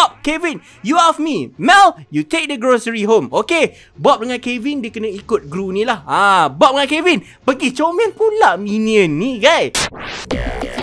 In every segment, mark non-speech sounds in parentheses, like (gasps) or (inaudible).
Bob, Kevin, you off me. Mel, you take the grocery home. Okay, Bob dengan Kevin, dia kena ikut guru ni lah. Ah, Bob dengan Kevin, pergi comel pula minion ni, guys. Yeah.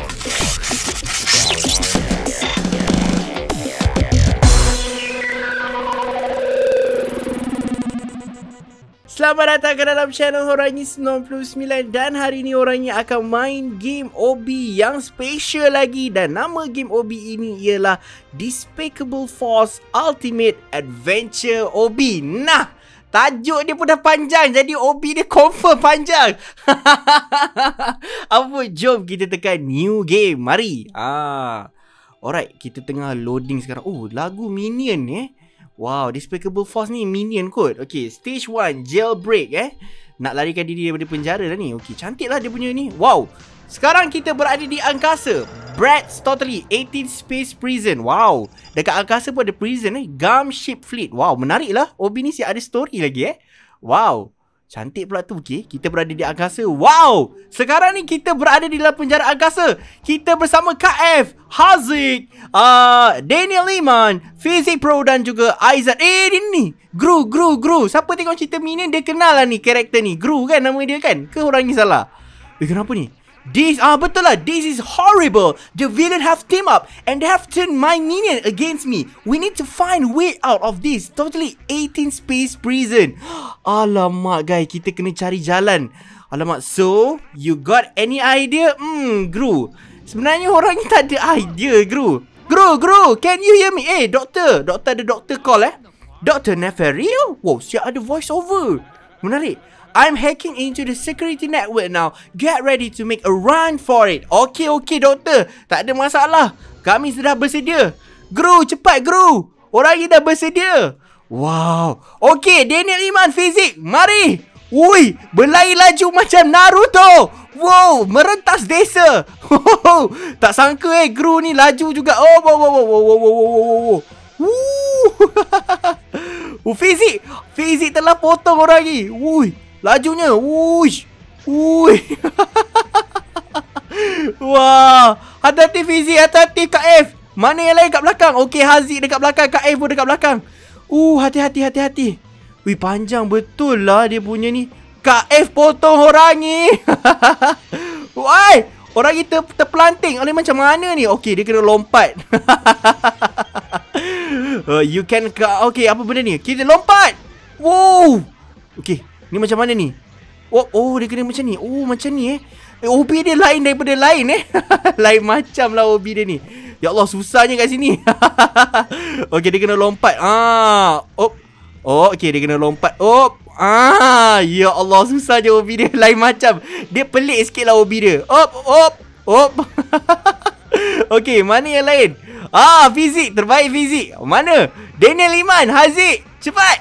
Selamat datang ke dalam channel Horangi 99 dan hari ini Horangi akan main game OB yang special lagi dan nama game OB ini ialah Despicable Force Ultimate Adventure OB. Nah, tajuk dia pun dah panjang jadi OB dia confirm panjang. (laughs) Apa jom kita tekan new game. Mari. Ah. Alright, kita tengah loading sekarang. Oh, lagu Minion eh. Wow, Despicable Force ni minion kot. Okay, stage 1, jailbreak eh. Nak larikan diri daripada penjara lah ni. Okay, cantiklah dia punya ni. Wow. Sekarang kita berada di angkasa. Brad Stotley, 18 Space Prison. Wow. Dekat angkasa pun ada prison eh. Gumship Fleet. Wow, menarik lah. Obi ni siap ada story lagi eh. Wow. Cantik pula tu, okay? Kita berada di angkasa. Wow! Sekarang ni kita berada di dalam penjara angkasa. Kita bersama KF, Haziq, uh, Daniel Liman, Fizik Pro dan juga Aizat. Eh, dia ni. Gru, Gru, Gru. Siapa tengok cerita Minion, dia kenal lah ni karakter ni. Gru kan nama dia kan? Ke orang ni salah? Eh, kenapa ni? This ah uh, betul lah. This is horrible. The villain have team up and they have turned my minion against me. We need to find way out of this. Totally 18 space prison. (gasps) Alamak guys, kita kena cari jalan. Alamak, so you got any idea? Hmm, Gru. Sebenarnya orang ni tak ada idea, Gru. Gru, Gru, can you hear me? Eh, hey, doktor. Doktor ada doktor call eh. Doktor Neferio? Wow, siapa ada voice over. Menarik. I'm hacking into the security network now. Get ready to make a run for it. Okay, okay, doktor. Tak ada masalah. Kami sudah bersedia. Gru, cepat gru. Orang dah bersedia. Wow. Okay, Daniel Iman fizik. Mari. Ui, berlari laju macam Naruto. Wow, merentas desa. tak sangka eh, gru ni laju juga. Oh, wow, wow, wow, wow, wow, wow, wow, wow. Woo. (laughs) fizik. Fizik telah potong orang ni. Wuih. Lajunya. Ui. Ui. (laughs) Wah. ada hati Fizi. hati Kak F. Mana yang lain kat belakang? Okey, Haziq dekat belakang. Kak F pun dekat belakang. Uh, hati-hati, hati-hati. Wih, panjang betul lah dia punya ni. Kak F potong orang ni. (laughs) Wai. Orang ni ter terpelanting. Oleh macam mana ni? Okey, dia kena lompat. (laughs) uh, you can... Okey, apa benda ni? Kita lompat. Wow. Okey. Ni macam mana ni? Oh, oh dia kena macam ni. Oh, macam ni eh. eh OB dia lain daripada lain eh. (laughs) lain macam lah OB dia ni. Ya Allah, susahnya kat sini. (laughs) okay, dia kena lompat. Ah, op. Oh, okay, dia kena lompat. Op. Ah, ya Allah, susahnya je OB dia. (laughs) Lain macam. Dia pelik sikit lah OB dia. Op, op, op. okay, mana yang lain? Ah, fizik. Terbaik fizik. Mana? Daniel Iman, Haziq. Cepat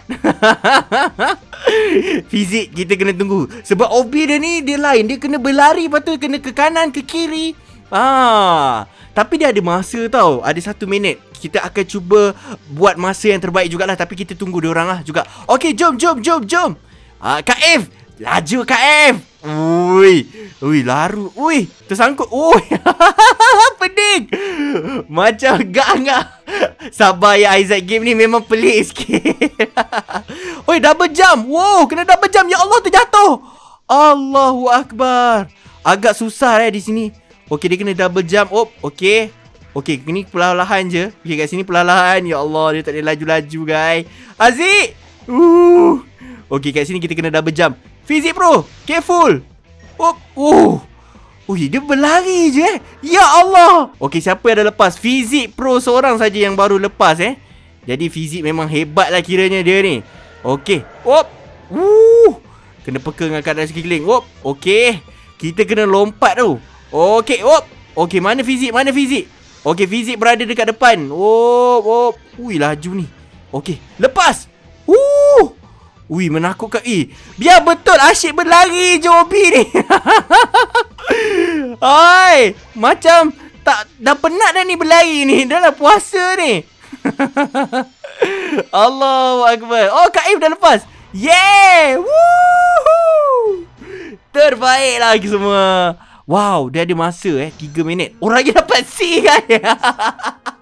(laughs) Fizik kita kena tunggu Sebab obi dia ni dia lain Dia kena berlari lepas tu kena ke kanan ke kiri Ah, Tapi dia ada masa tau Ada satu minit Kita akan cuba buat masa yang terbaik jugalah Tapi kita tunggu dia orang lah juga Okay jom jom jom jom ah, Kak F Laju Kak F Ui Ui laru Ui Tersangkut Ui (laughs) Pening Macam gak-gak Sabar ya Isaac game ni memang pelik sikit. (laughs) Oi double jump. Wow, kena double jump. Ya Allah terjatuh. Allahu akbar. Agak susah eh di sini. Okey dia kena double jump. Op, okey. Okey, ini perlahan-lahan je. Okey, kat sini perlahan-lahan. Ya Allah, dia tak boleh laju-laju, guys. Aziz! Uh. Okey, kat sini kita kena double jump. Fizik, bro! Careful! Oh! Oh! Ui, dia berlari je eh. Ya Allah. Okey, siapa yang dah lepas? Fizik Pro seorang saja yang baru lepas eh. Jadi fizik memang hebat hebatlah kiranya dia ni. Okey. Op. Wuh. Kena peka dengan keadaan sekeliling. Op. Okey. Kita kena lompat tu. Okey. Op. Okey, mana fizik? Mana fizik? Okey, fizik berada dekat depan. Op. Op. Ui, laju ni. Okey. Lepas. Wuh. Ui menakutkan Eh Biar betul asyik berlari je Obi ni Hai (laughs) Macam tak Dah penat dah ni berlari ni Dah lah puasa ni (laughs) Allah Akbar Oh Kak Eve dah lepas Yeay Woohoo Terbaik lagi semua Wow Dia ada masa eh 3 minit Orang lagi dapat C kan (laughs)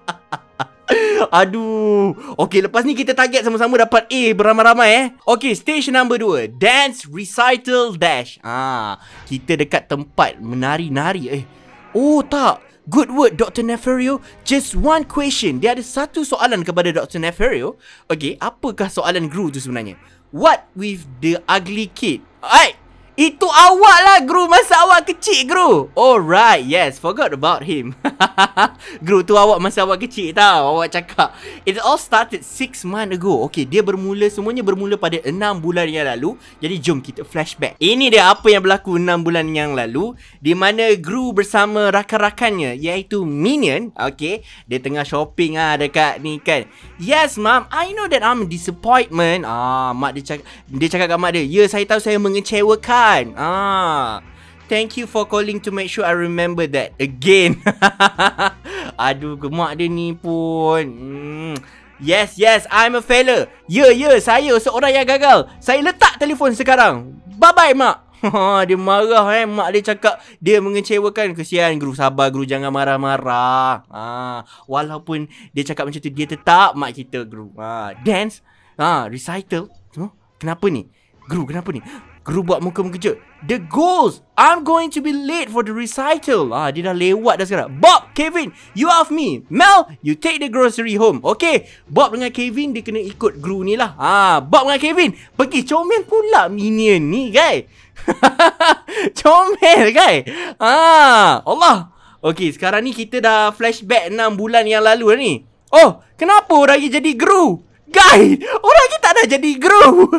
(laughs) Aduh Okay lepas ni kita target sama-sama dapat A beramai-ramai eh Okay stage number 2 Dance Recital Dash Ah, Kita dekat tempat menari-nari eh Oh tak Good word Dr. Nefario Just one question Dia ada satu soalan kepada Dr. Nefario Okay apakah soalan guru tu sebenarnya What with the ugly kid Aight itu awak lah, Gru. Masa awak kecil, Gru. Alright, yes. Forgot about him. Gru, (laughs) tu awak masa awak kecil tau. Awak cakap. It all started six months ago. Okay, dia bermula, semuanya bermula pada enam bulan yang lalu. Jadi, jom kita flashback. Ini dia apa yang berlaku enam bulan yang lalu. Di mana Gru bersama rakan-rakannya, iaitu Minion. Okay, dia tengah shopping lah dekat ni kan. Yes, mom. I know that I'm a disappointment. Ah, mak dia cakap. Dia cakap kat mak dia, Ya, yeah, saya tahu saya mengecewakan. Tan. Ah. Thank you for calling to make sure I remember that again. (laughs) Aduh, gemak dia ni pun. Hmm. Yes, yes, I'm a failure. yeah, yeah, saya seorang yang gagal. Saya letak telefon sekarang. Bye-bye, Mak. (laughs) dia marah eh. Mak dia cakap dia mengecewakan. Kesian, guru sabar. Guru jangan marah-marah. Ah, Walaupun dia cakap macam tu, dia tetap mak kita, guru. Ah, Dance, ah, recital. Kenapa ni? Guru, kenapa ni? gerubak muka mengejut. The goals. I'm going to be late for the recital. Ah, dia dah lewat dah sekarang. Bob, Kevin, you off me. Mel, you take the grocery home. Okay. Bob dengan Kevin, dia kena ikut guru ni lah. Ah, Bob dengan Kevin, pergi comel pula minion ni, guys. (laughs) comel, guys. Ah, Allah. Okay, sekarang ni kita dah flashback 6 bulan yang lalu ni. Oh, kenapa lagi jadi guru? Guys, orang kita dah jadi grow.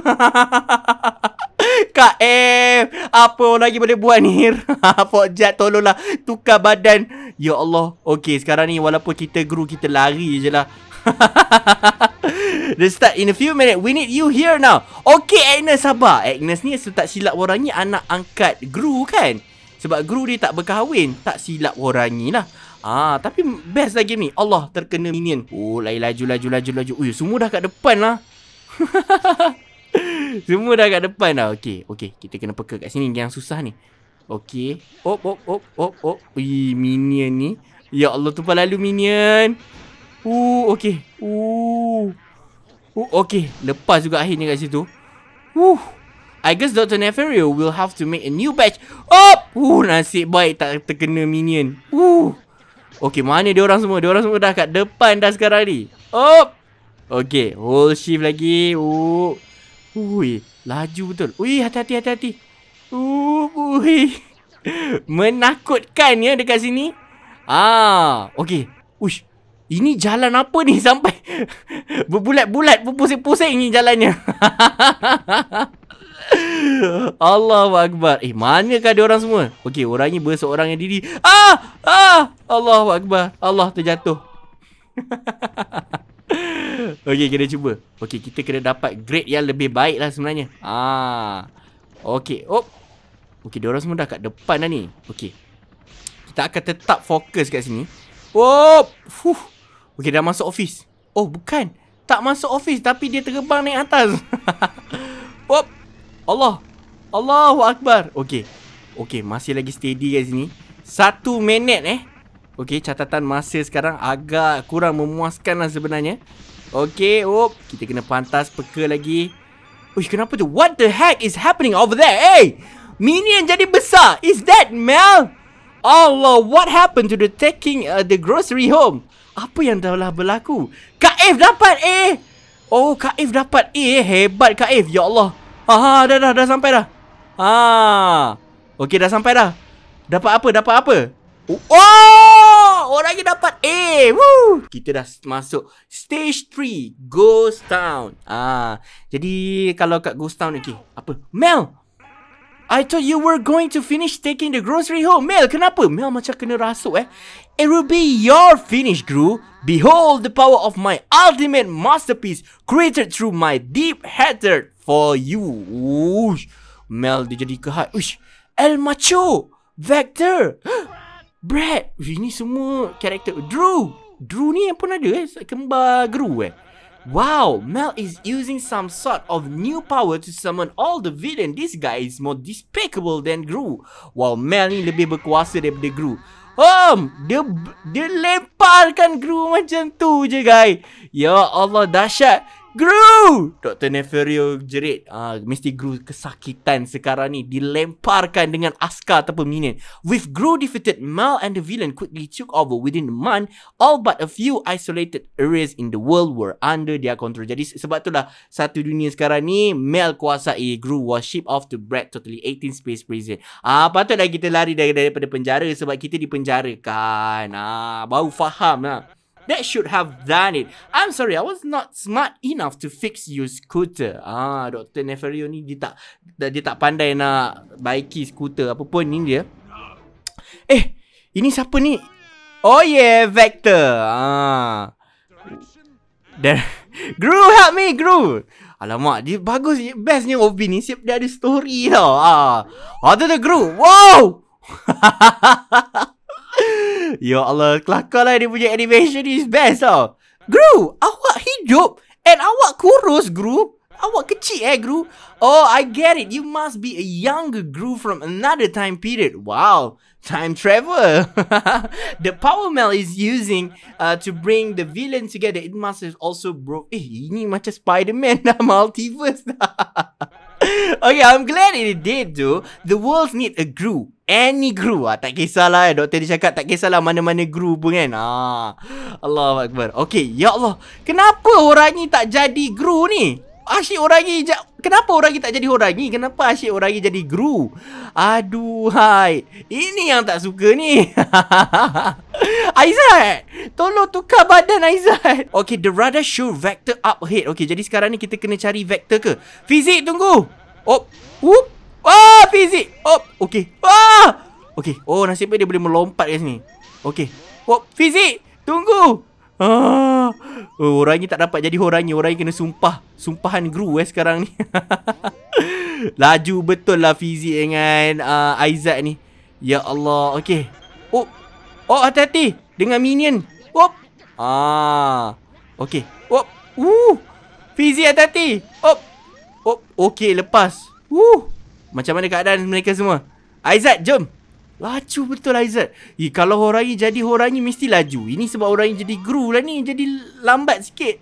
(laughs) KM, apa orang lagi boleh buat ni? (laughs) Fokjat, tolonglah. Tukar badan. Ya Allah. Okay, sekarang ni walaupun kita grow, kita lari je lah. Let's (laughs) start in a few minutes. We need you here now. Okay, Agnes, sabar. Agnes ni, saya tak silap orang ni, anak angkat grow kan? Sebab grow dia tak berkahwin. Tak silap orang ni lah. Ah, tapi best lah game ni. Allah terkena minion. Oh, lari laju laju laju laju. Ui, semua dah kat depan lah. (laughs) semua dah kat depan lah. Okey, okey. Kita kena peka kat sini yang susah ni. Okey. Op op op op op. Ui, minion ni. Ya Allah tu lalu minion. Uh, okey. Uh. Uh, okey. Lepas juga akhirnya kat situ. Uh. I guess Dr. Nefario will have to make a new batch. Up! Uh, nasib baik tak terkena minion. Uh. Okey, mana dia orang semua? Dia orang semua dah kat depan dah sekarang ni. Oh Okey, whole shift lagi. Oh. Ui, laju betul. Ui, hati-hati hati-hati. ui. (laughs) Menakutkan ya dekat sini. Ah, okey. Ush. Ini jalan apa ni (laughs) sampai (laughs) berbulat-bulat berpusing-pusing ni jalannya. (laughs) Allahu Akbar Eh kah dia orang semua Okey orang ni berseorang yang diri Ah Ah Allahu Akbar Allah terjatuh (laughs) Okey kena cuba Okey kita kena dapat grade yang lebih baik lah sebenarnya Ah Okey op. Okey dia orang semua dah kat depan dah ni Okey Kita akan tetap fokus kat sini Op, Fuh Okey dah masuk office Oh bukan Tak masuk office Tapi dia terbang naik atas (laughs) Op. Allah Allahu Akbar Okay Okay masih lagi steady kat sini Satu minit eh Okay catatan masa sekarang agak kurang memuaskan lah sebenarnya Okay op Kita kena pantas peka lagi Uish kenapa tu What the heck is happening over there Hey Minion jadi besar Is that Mel Allah what happened to the taking uh, the grocery home Apa yang dah lah berlaku Kak F dapat eh. Oh Kak F dapat eh. Hebat Kak F Ya Allah Aha, dah dah dah sampai dah. Ah, Okey, dah sampai dah. Dapat apa? Dapat apa? Oh, oh orang lagi dapat A. Woo. Kita dah masuk stage 3 Ghost Town. Ah, jadi kalau kat Ghost Town ni, okay. apa? Mel, I thought you were going to finish taking the grocery home. Mel, kenapa? Mel macam kena rasuk eh. It will be your finish, Gru. Behold the power of my ultimate masterpiece created through my deep hatred for you. Ush. Mel dia jadi kehat. Ush. El Macho. Vector. (gasps) Brad. Ini semua karakter. Drew. Drew ni yang pun ada eh. Kembar Gru eh. Wow, Mel is using some sort of new power to summon all the villain. This guy is more despicable than Gru. While Mel ni lebih berkuasa daripada Gru. Om, um, dia, dia lemparkan Gru macam tu je, guys. Ya Allah, dahsyat. Gru! Dr. Nefario jerit. Ah, Mesti Gru kesakitan sekarang ni. Dilemparkan dengan askar ataupun minion. With Gru defeated, Mal and the villain quickly took over within a month. All but a few isolated areas in the world were under their control. Jadi sebab itulah satu dunia sekarang ni, Mal kuasai Gru was shipped off to Brad totally 18 space prison. Ah, patutlah kita lari dari daripada penjara sebab kita dipenjarakan. Ah, baru faham lah. That should have done it. I'm sorry, I was not smart enough to fix your scooter. Ah, Dr. Neferio ni dia tak dia tak pandai nak baiki skuter apa pun ni dia. Eh, ini siapa ni? Oh yeah, Vector. Ah. dan (laughs) Gru help me, Gru. Alamak, dia bagus bestnya OB ni. Siap dia ada story tau. Ah. Oh, tu tu Gru. Wow! (laughs) Ya Allah, kelakar lah dia punya animation ni. Best tau. Gru, awak hidup and awak kurus, Gru. Awak kecil eh, Gru. Oh, I get it. You must be a younger Gru from another time period. Wow, time travel. (laughs) the power mail is using uh, to bring the villain together. It must have also broke. Eh, ini macam Spider-Man dah (laughs) multiverse dah. (laughs) okay, I'm glad it did though. The world need a Gru any guru ah tak kisahlah eh doktor dia cakap tak kisahlah mana-mana guru pun kan ah Allahuakbar okey ya Allah kenapa orang ni tak jadi guru ni Asyik orang ni Kenapa orang ni tak jadi orang ni Kenapa asyik orang ni jadi guru Aduh hai Ini yang tak suka ni (laughs) Aizat Tolong tukar badan Aizat Okay the rather sure vector up head. Okay jadi sekarang ni kita kena cari vector ke Fizik tunggu Oh Whoop Wah, fizik. Op, oh, okey. Wah. Okey. Oh, nasib baik dia boleh melompat kat sini. Okey. Op, oh, fizik. Tunggu. Ah. Oh, orang ni tak dapat jadi orangnya. Orang ni kena sumpah. Sumpahan guru eh sekarang ni. (laughs) Laju betul lah fizik dengan uh, Aizat ni. Ya Allah. Okey. Op. Oh, hati-hati dengan minion. Oh. Ah. Okey. Op. Uh. Fizik hati-hati. Op. Oh, Okey, lepas. Woo. Uh. Macam mana keadaan mereka semua? Aizat, jom! Laju betul Aizat. Eh, kalau orang ini jadi orang ini mesti laju. Ini sebab orang ini jadi guru lah ni. Jadi lambat sikit.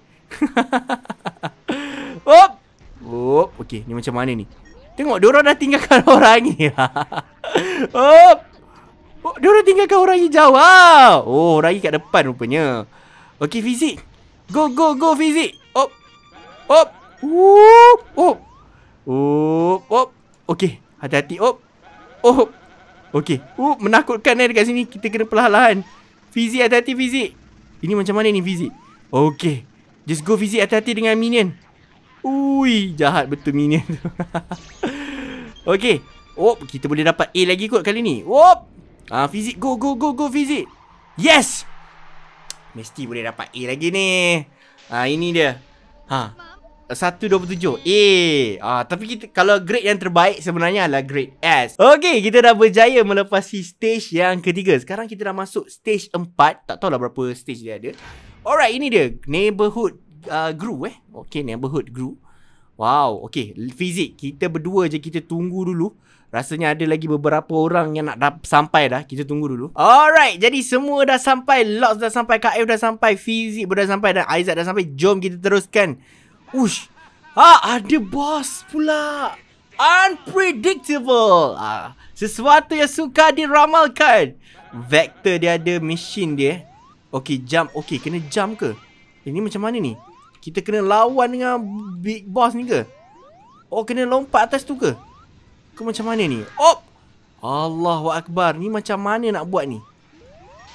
Hop! (laughs) Hop, okey. Ni macam mana ni? Tengok, diorang dah tinggalkan ini. Hop! oh, diorang tinggalkan Horangi jauh. Ah. Oh, Horangi kat depan rupanya. Okey, Fizik. Go, go, go, Fizik. Hop! Hop! Hop! Hop! Hop! Hop! Okey, hati-hati. Oh. oh. Okey. Uh, menakutkan eh dekat sini. Kita kena perlahan-lahan. Fizik, hati-hati Fizik. Ini macam mana ni Fizik? Okey. Just go Fizik hati-hati dengan minion. Ui, jahat betul minion tu. (laughs) Okey. oh, kita boleh dapat A lagi kot kali ni. Op. Oh. Ah, Fizik go go go go Fizik. Yes. Mesti boleh dapat A lagi ni. Ah, ini dia. Ha. 127 A eh, ah, Tapi kita kalau grade yang terbaik sebenarnya adalah grade S Okay, kita dah berjaya melepasi stage yang ketiga Sekarang kita dah masuk stage 4 Tak tahulah berapa stage dia ada Alright, ini dia Neighborhood uh, ah, Grew eh Okay, Neighborhood Grew Wow, okay Fizik, kita berdua je kita tunggu dulu Rasanya ada lagi beberapa orang yang nak dah sampai dah Kita tunggu dulu Alright, jadi semua dah sampai Lots dah sampai, KF dah sampai Fizik pun dah sampai Dan Aizat dah sampai Jom kita teruskan Ush. Ah, ada bos pula. Unpredictable. Ah, sesuatu yang suka diramalkan. Vector dia ada, mesin dia. Okey, jump. Okey, kena jump ke? Ini macam mana ni? Kita kena lawan dengan big boss ni ke? Oh, kena lompat atas tu ke? Ke macam mana ni? Op! Allahuakbar. Ni macam mana nak buat ni?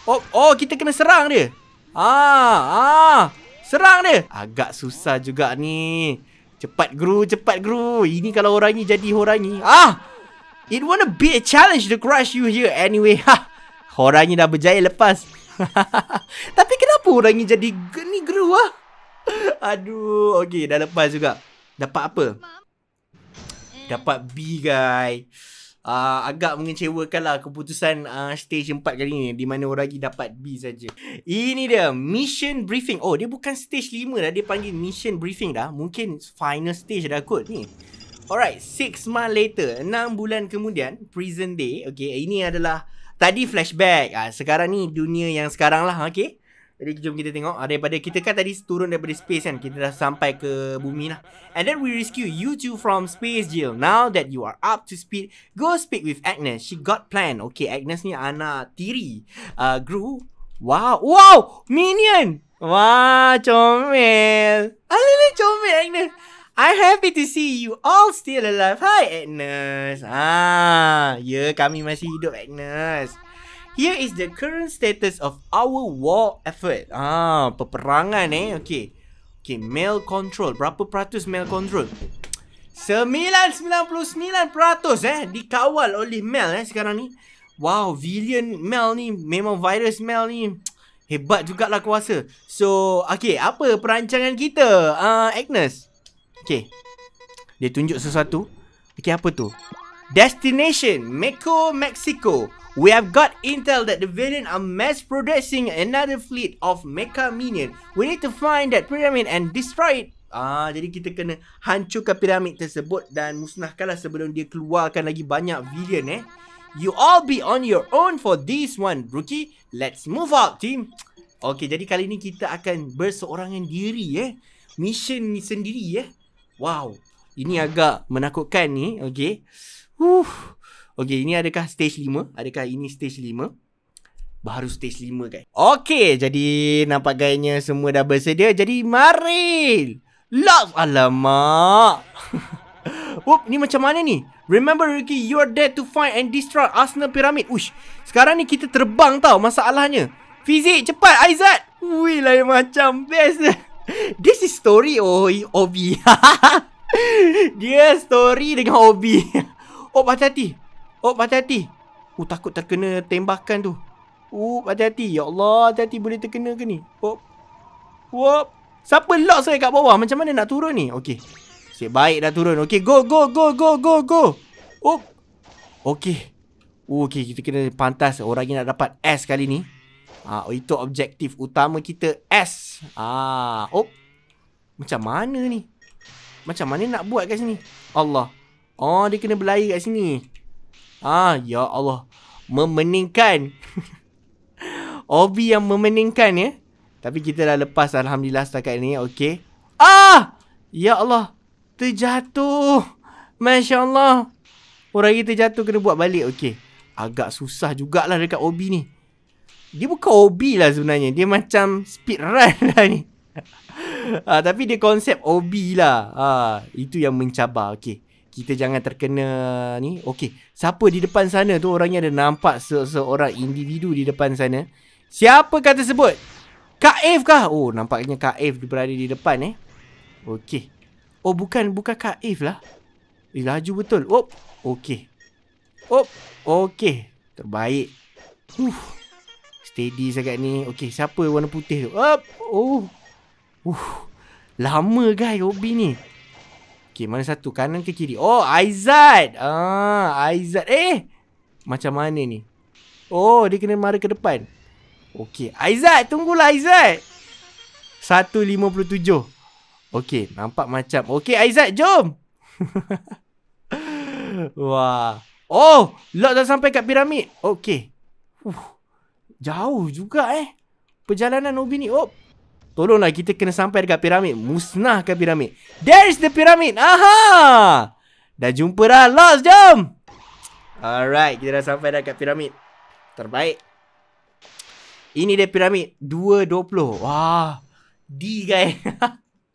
Op! Oh, kita kena serang dia. Ah, ah. Serang dia. Agak susah juga ni. Cepat guru, cepat guru. Ini kalau orang ni jadi orang ni. Ah! It wanna be a challenge to crush you here anyway. Ha! Orang ni dah berjaya lepas. (laughs) Tapi kenapa orang ni jadi ni guru ah? Ha? Aduh, okay, dah lepas juga. Dapat apa? Dapat B, guys uh, agak mengecewakan lah keputusan uh, stage 4 kali ni di mana Uragi dapat B saja. Ini dia mission briefing. Oh, dia bukan stage 5 dah. Dia panggil mission briefing dah. Mungkin final stage dah kot ni. Alright, 6 month later, 6 bulan kemudian, prison day. Okay, ini adalah tadi flashback. Uh, sekarang ni dunia yang sekarang lah, okay. Jadi jom kita tengok ha, Daripada kita kan tadi turun daripada space kan Kita dah sampai ke bumi lah And then we rescue you two from space jail. Now that you are up to speed Go speak with Agnes She got plan Okay Agnes ni anak tiri uh, Gru Wow Wow Minion Wah comel Alili comel Agnes I'm happy to see you all still alive Hi Agnes Ah, Ya yeah, kami masih hidup Agnes Here is the current status of our war effort. Ah, peperangan eh. Okay. Okay, male control. Berapa peratus male control? 99% eh dikawal oleh male eh sekarang ni. Wow, villain male ni memang virus male ni. Hebat jugaklah kuasa. So, okay, apa perancangan kita? Ah, uh, Agnes. Okay. Dia tunjuk sesuatu. Okay, apa tu? Destination, Mexico, Mexico. We have got intel that the villain are mass producing another fleet of mecha minion. We need to find that pyramid and destroy it. Ah, jadi kita kena hancurkan piramid tersebut dan musnahkanlah sebelum dia keluarkan lagi banyak villain eh. You all be on your own for this one, rookie. Let's move out, team. Okay, jadi kali ni kita akan berseorangan diri eh. Mission ni sendiri eh. Wow. Ini agak menakutkan ni, okay. Uff. Okay, ini adakah stage 5? Adakah ini stage 5? Baru stage 5 guys. Okay, jadi nampak gayanya semua dah bersedia. Jadi, mari! Love! Alamak! Oop, (laughs) ni macam mana ni? Remember Ricky, you are there to find and destroy Arsenal Pyramid. Ush, sekarang ni kita terbang tau masalahnya. Fizik, cepat Aizat! Wih, lain macam. Best! (laughs) This is story oh, Obi. (laughs) Dia story dengan Obi. Oh, hati-hati. Oh, hati-hati. Oh, takut terkena tembakan tu. Oh, hati-hati. Ya Allah, hati-hati boleh terkena ke ni? Oh. Oh. Siapa lock saya kat bawah? Macam mana nak turun ni? Okey. Sip baik dah turun. Okey, go, go, go, go, go, go. Oh. Okey. Oh, okey. Kita kena pantas. Orang lagi nak dapat S kali ni. Ah, itu objektif utama kita. S. Ah, Oh. Macam mana ni? Macam mana nak buat kat sini? Allah. Oh, dia kena berlari kat sini. Ah, ya Allah. Memeningkan. (laughs) Obi yang memeningkan ya. Tapi kita dah lepas alhamdulillah setakat ni, okey. Ah! Ya Allah. Terjatuh. Masya-Allah. Orang kita jatuh kena buat balik, okey. Agak susah jugaklah dekat Obi ni. Dia bukan OB lah sebenarnya. Dia macam speed run (laughs) lah ni. ha, (laughs) tapi dia konsep OB lah. Ha, itu yang mencabar. Okay kita jangan terkena ni. Okey, siapa di depan sana tu orangnya ada nampak se seorang individu di depan sana. Siapa kata sebut? Kaif kah? Oh, nampaknya Kaif berada di depan eh. Okey. Oh, bukan bukan Kaif lah. Eh, laju betul. Op. Okey. Op. Okey. Terbaik. Uh. Steady sangat ni. Okey, siapa warna putih tu? Op. Oh. Uh. Lama guys, Obi ni. Okey, mana satu? Kanan ke kiri? Oh, Aizat. Ah, Aizat. Eh. Macam mana ni? Oh, dia kena mara ke depan. Okey, Aizat, tunggulah Aizat. 157. Okey, nampak macam. Okey, Aizat, jom. (laughs) Wah. Oh, lock dah sampai kat piramid. Okey. Uh, jauh juga eh. Perjalanan Ubi ni. Oh, Tolonglah kita kena sampai dekat piramid. Musnahkan piramid. There is the pyramid. Aha! Dah jumpa dah. Lost, jom! Alright, kita dah sampai dekat piramid. Terbaik. Ini dia piramid. 220. Wah. D, guys.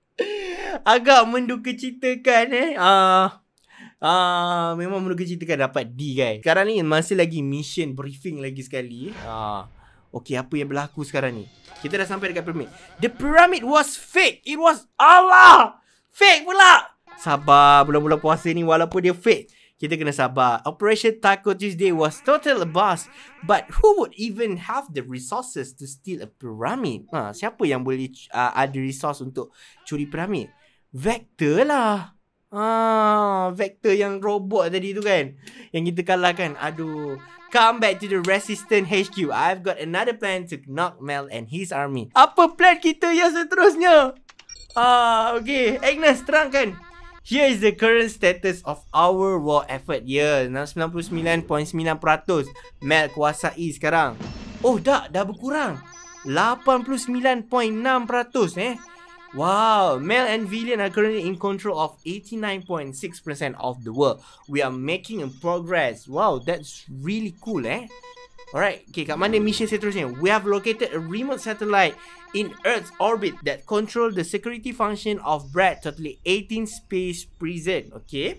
(laughs) Agak menduka ceritakan, eh. Uh, uh, memang menduka ceritakan dapat D, guys. Sekarang ni masih lagi mission briefing lagi sekali. Haa. Ah, Okay, apa yang berlaku sekarang ni? Kita dah sampai dekat pyramid. The pyramid was fake. It was Allah. Fake pula. Sabar, bulan-bulan puasa ni walaupun dia fake. Kita kena sabar. Operation Taco Tuesday was total a bust. But who would even have the resources to steal a pyramid? Ha, siapa yang boleh uh, ada resource untuk curi pyramid? Vector lah. Ah, vector yang robot tadi tu kan. Yang kita kalah kan? Aduh. Come back to the resistant HQ. I've got another plan to knock Mel and his army. Apa plan kita yang seterusnya? Ah, okay. Agnes, terangkan. Here is the current status of our war effort. yeah, ya, 99.9% Mel kuasai sekarang. Oh, dah. Dah berkurang. 89.6% eh. Wow, Mel and Villian are currently in control of 89.6% of the world. We are making a progress. Wow, that's really cool eh. Alright, okay, kat mana mission seterusnya? We have located a remote satellite in Earth's orbit that control the security function of Brad Totally 18 Space Prison. Okay.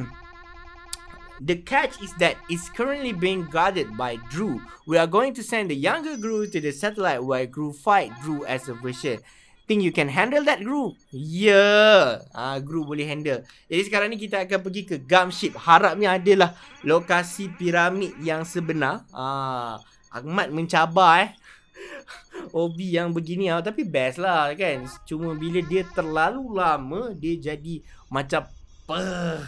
(clears throat) the catch is that it's currently being guarded by Drew. We are going to send the younger Drew to the satellite where Drew fight Drew as a vision. think you can handle that group? Yeah, ah group boleh handle. Jadi sekarang ni kita akan pergi ke Gumship. Harapnya adalah lokasi piramid yang sebenar. Ah Ahmad mencabar eh. (laughs) OB yang begini lah. Tapi best lah kan. Cuma bila dia terlalu lama, dia jadi macam... Uh,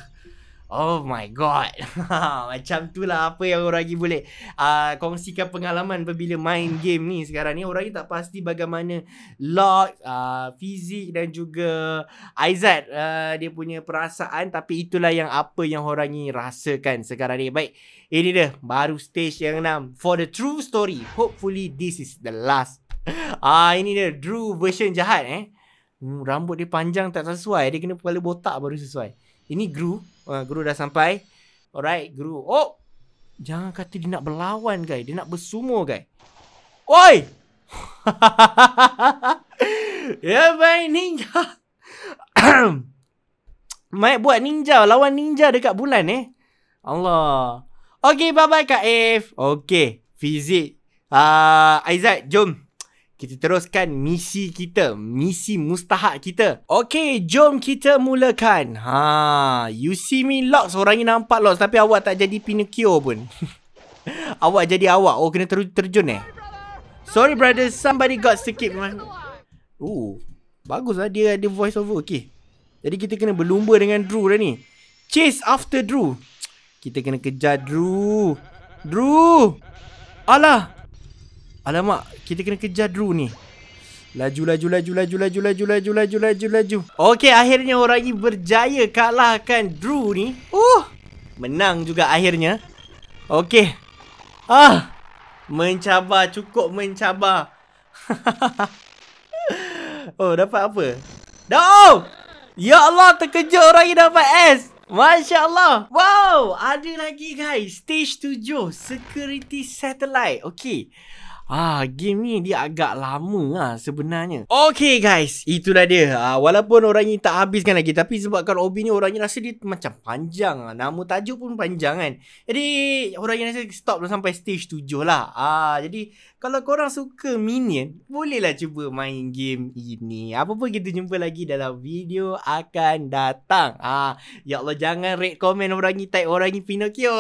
Oh my god (laughs) Macam tu lah apa yang orang lagi boleh uh, Kongsikan pengalaman Bila main game ni sekarang ni Orang lagi tak pasti bagaimana log uh, ah, fizik dan juga Aizat uh, Dia punya perasaan Tapi itulah yang apa yang orang ni rasakan sekarang ni Baik, ini dia Baru stage yang 6 For the true story Hopefully this is the last (laughs) Ah uh, Ini dia Drew version jahat eh hmm, Rambut dia panjang tak sesuai Dia kena kepala botak baru sesuai Ini Drew Uh, guru dah sampai. Alright, guru. Oh! Jangan kata dia nak berlawan, guys. Dia nak bersumo, guys. Oi! (laughs) ya, baik ninja. (coughs) Mike buat ninja. Lawan ninja dekat bulan, eh. Allah. Okay, bye-bye, Kak Eve. Okay. Fizik. Uh, Aizat, jom kita teruskan misi kita, misi mustahak kita. Okey, jom kita mulakan. Ha, you see me locks, orang ni nampak locks tapi awak tak jadi Pinocchio pun. (laughs) awak jadi awak, oh kena ter terjun eh. Sorry brother, somebody got sikit. Ooh, Oh, baguslah dia ada voice over. Okey, jadi kita kena berlumba dengan Drew dah ni. Chase after Drew. Kita kena kejar Drew. Drew! Alah! Alamak, kita kena kejar Drew ni. Laju, laju, laju, laju, laju, laju, laju, laju, laju, laju. Okey, akhirnya orang ini berjaya kalahkan Drew ni. Uh, menang juga akhirnya. Okey. Ah, mencabar, cukup mencabar. (laughs) oh, dapat apa? Dah! Ya Allah, terkejut orang ini dapat S. Masya Allah. Wow, ada lagi guys. Stage 7, Security Satellite. Okay. Ah, game ni dia agak lama lah sebenarnya. Okay guys, itulah dia. Ah, walaupun orang ni tak habiskan lagi tapi sebabkan obi ni orang ni rasa dia macam panjang lah. Nama tajuk pun panjang kan. Jadi orang ni rasa stop dah sampai stage 7 lah. Ah, jadi kalau korang suka Minion, bolehlah cuba main game ini. Apa pun kita jumpa lagi dalam video akan datang. ha, ya Allah jangan rate komen orang ni tag orang ni Pinocchio.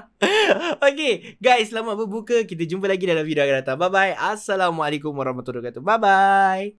(laughs) Okey, guys, selamat berbuka. Kita jumpa lagi dalam video akan datang. Bye bye. Assalamualaikum warahmatullahi wabarakatuh. Bye bye.